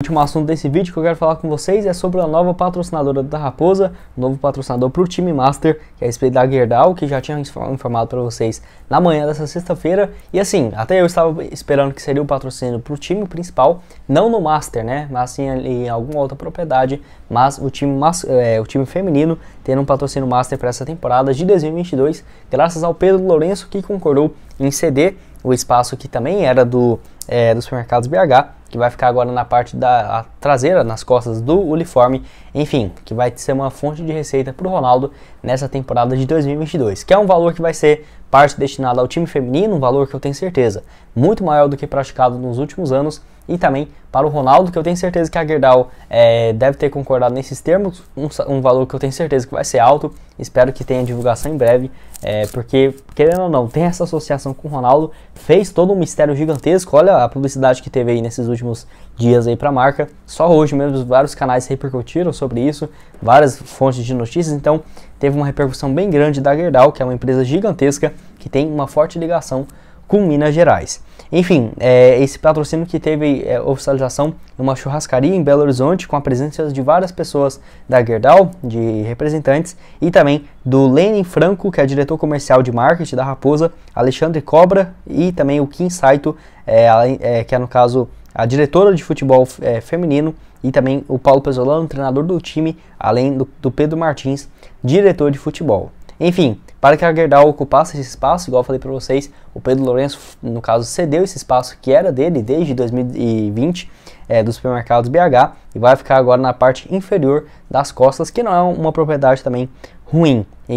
O último assunto desse vídeo que eu quero falar com vocês é sobre a nova patrocinadora da Raposa, novo patrocinador para o time Master, que é a respeito da Gerdau, que já tinha informado para vocês na manhã dessa sexta-feira. E assim, até eu estava esperando que seria o patrocínio para o time principal, não no Master, né? Mas sim em alguma outra propriedade. Mas o time, mas, é, o time feminino tendo um patrocínio Master para essa temporada de 2022, graças ao Pedro Lourenço que concordou em ceder o espaço que também era do, é, do supermercados BH, que vai ficar agora na parte da traseira, nas costas do uniforme, enfim, que vai ser uma fonte de receita para o Ronaldo nessa temporada de 2022, que é um valor que vai ser parte destinada ao time feminino, um valor que eu tenho certeza muito maior do que praticado nos últimos anos e também para o Ronaldo, que eu tenho certeza que a Gerdau é, deve ter concordado nesses termos, um, um, valor que eu tenho certeza que vai ser alto, espero que tenha divulgação em breve, é, porque, querendo ou não, tem essa associação com o Ronaldo, fez todo um mistério gigantesco, olha a publicidade que teve aí nesses últimos dias aí para a marca, só hoje mesmo vários canais repercutiram sobre isso, várias fontes de notícias, então teve uma repercussão bem grande da Gerdau, que é uma empresa gigantesca, que tem uma forte ligação com Minas Gerais. Enfim, é, esse patrocínio que teve é, oficialização em uma churrascaria em Belo Horizonte, com a presença de várias pessoas da Gerdau, de representantes, e também do Lenin Franco, que é diretor comercial de marketing da Raposa, Alexandre Cobra e também o Kim Saito, é, é que é no caso a diretora de futebol é, feminino, e também o Paulo Pesolano, treinador do time, além do, do Pedro Martins, diretor de futebol. Enfim, para que a Gerdau ocupasse esse espaço, igual eu falei para vocês, o Pedro Lourenço, no caso, cedeu esse espaço que era dele desde 2020 é, dos supermercados BH e vai ficar agora na parte inferior das costas, que não é uma propriedade também ruim. E,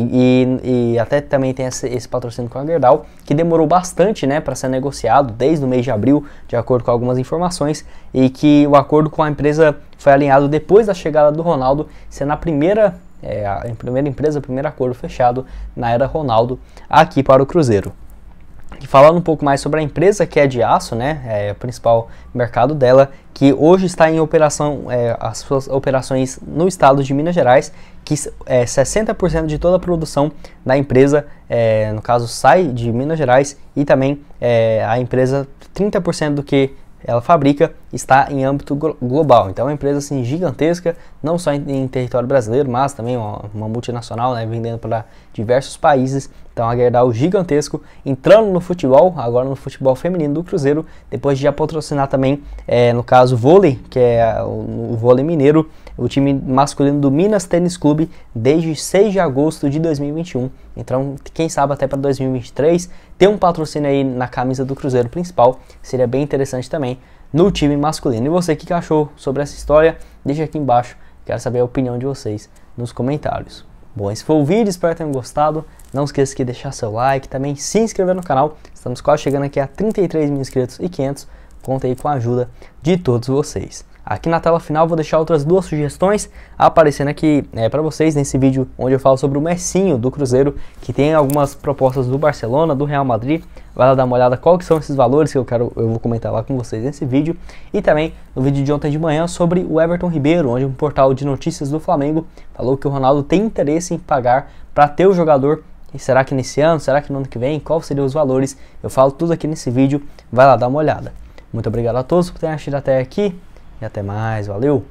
e, e, até também tem esse, esse, patrocínio com a Gerdau, que demorou bastante né, para ser negociado, desde o mês de abril, de acordo com algumas informações, e que o acordo com a empresa foi alinhado depois da chegada do Ronaldo, sendo a primeira é, a primeira empresa, o primeiro acordo fechado na era Ronaldo aqui para o Cruzeiro. E falando um pouco mais sobre a empresa que é de aço, né, é o principal mercado dela, que hoje está em operação, é, as suas operações no estado de Minas Gerais, que é, 60% de toda a produção da empresa, é, no caso, sai de Minas Gerais e também é, a empresa 30% do que ela fabrica está em âmbito global. Então, é uma empresa assim, gigantesca, não só em, em território brasileiro, mas também uma, uma multinacional, né, vendendo para diversos países. Então, a Gerdau gigantesco, entrando no futebol, agora no futebol feminino do Cruzeiro, depois de já patrocinar também, é, no caso, vôlei, que é o, o vôlei mineiro, o time masculino do Minas Tênis Clube, desde 6 de agosto de 2021. Então, quem sabe até para 2023, ter um patrocínio aí na camisa do Cruzeiro principal seria bem interessante também no time masculino. E você que achou sobre essa história? Deixa aqui embaixo, quero saber a opinião de vocês nos comentários. Bom, esse foi o vídeo, espero que tenham gostado. Não esqueça de deixar seu like, também se inscrever no canal. Estamos quase chegando aqui a 33 mil inscritos e 500. Conte aí com a ajuda de todos vocês. Aqui na tela final vou deixar outras duas sugestões aparecendo aqui eh, para vocês nesse vídeo onde eu falo sobre o Messinho do Cruzeiro, que tem algumas propostas do Barcelona, do Real Madrid. Vai lá dar uma olhada quais são esses valores que eu quero, eu vou comentar lá com vocês nesse vídeo. E também no vídeo de ontem de manhã sobre o Everton Ribeiro, onde um portal de notícias do Flamengo falou que o Ronaldo tem interesse em pagar para ter o jogador e será que nesse ano? Será que no ano que vem? Qual seriam os valores? Eu falo tudo aqui nesse vídeo. Vai lá dar uma olhada. Muito obrigado a todos por terem assistido até aqui e até mais. Valeu!